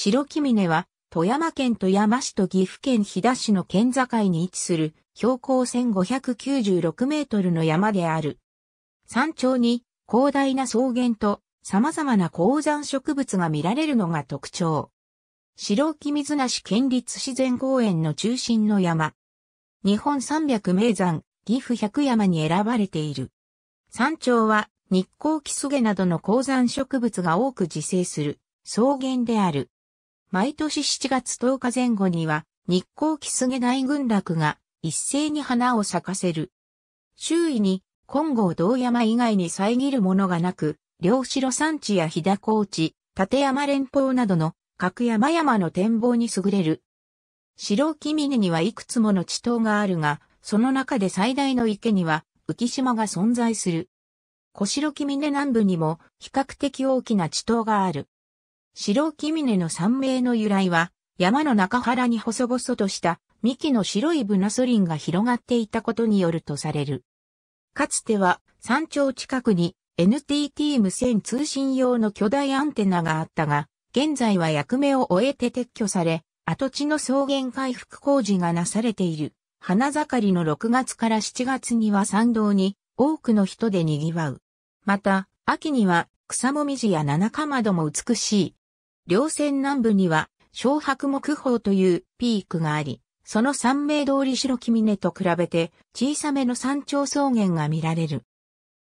白木峰は、富山県富山市と岐阜県飛騨市の県境に位置する標高1596メートルの山である。山頂に広大な草原と様々な高山植物が見られるのが特徴。白木水無県立自然公園の中心の山。日本三百名山、岐阜百山に選ばれている。山頂は日光キスゲなどの高山植物が多く自生する草原である。毎年7月10日前後には、日光キスゲ大群落が一斉に花を咲かせる。周囲に金剛道山以外に遮るものがなく、両城山地や日高地、立山連峰などの各山々の展望に優れる。白木峰にはいくつもの地頭があるが、その中で最大の池には浮島が存在する。小白木峰南部にも比較的大きな地頭がある。白木峰の山名の由来は、山の中原に細々とした幹の白いブナソリンが広がっていたことによるとされる。かつては山頂近くに NTT 無線通信用の巨大アンテナがあったが、現在は役目を終えて撤去され、跡地の草原回復工事がなされている。花盛りの6月から7月には参道に多くの人で賑わう。また、秋には草もみじや七かまども美しい稜線南部には、小白木峰というピークがあり、その三名通り白木峰と比べて小さめの山頂草原が見られる。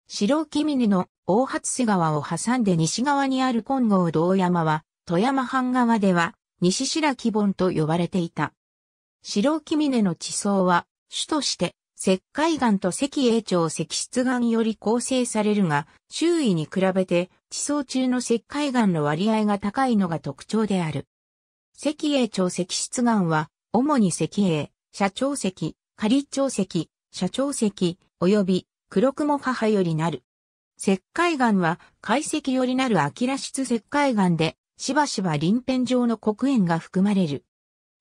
白木峰の大初瀬川を挟んで西側にある金剛道山は、富山藩側では西白木盆と呼ばれていた。白木峰の地層は、主として石灰岩と石英町石質岩より構成されるが、周囲に比べて地層中の石灰岩の割合が高いのが特徴である。石英町石質岩は、主に石英、社長石、仮長石、社長石、及び黒雲母よりなる。石灰岩は、解石よりなるアキラ質石灰岩で、しばしば臨辺状の黒煙が含まれる。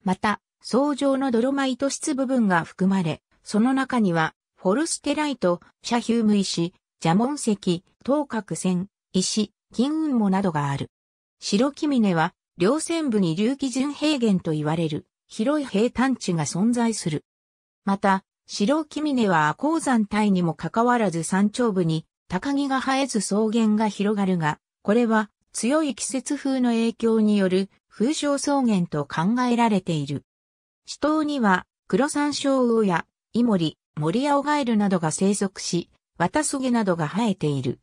また、層状のドロマイト質部分が含まれ、その中には、フォルステライト、シャヒーム石、ジャモン石、等角線、石、金雲母などがある。白木峰は、稜線部に隆起順平原と言われる、広い平坦地が存在する。また、白木峰は阿鉱山帯にもかかわらず山頂部に、高木が生えず草原が広がるが、これは強い季節風の影響による風潮草原と考えられている。地頭には黒山椒魚やイモリ、モリアオガエルなどが生息し、ワタソゲなどが生えている。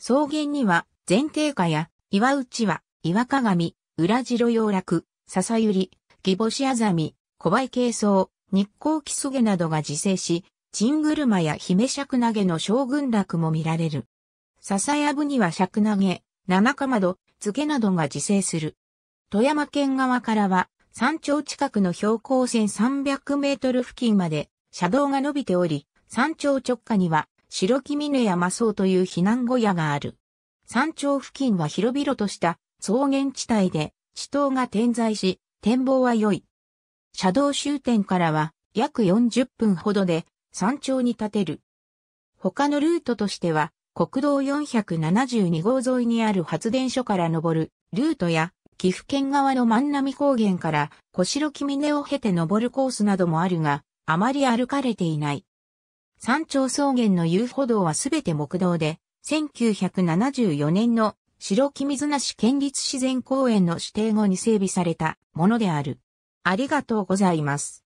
草原には、前提下や、岩内は、岩鏡、裏白洋楽、笹ゆり、ギボシアザミ、小梅軽草、日光キスゲなどが自生し、チングルマや姫尺投げの将軍楽も見られる。笹やぶには尺投げ、七かまど、漬けなどが自生する。富山県側からは、山頂近くの標高1300メートル付近まで、車道が伸びており、山頂直下には白木峰山荘という避難小屋がある。山頂付近は広々とした草原地帯で地頭が点在し、展望は良い。車道終点からは約40分ほどで山頂に立てる。他のルートとしては、国道472号沿いにある発電所から登るルートや、岐阜県側の万波高原から小白木峰を経て登るコースなどもあるが、あまり歩かれていない。山頂草原の遊歩道はすべて木道で、1974年の白木水無県立自然公園の指定後に整備されたものである。ありがとうございます。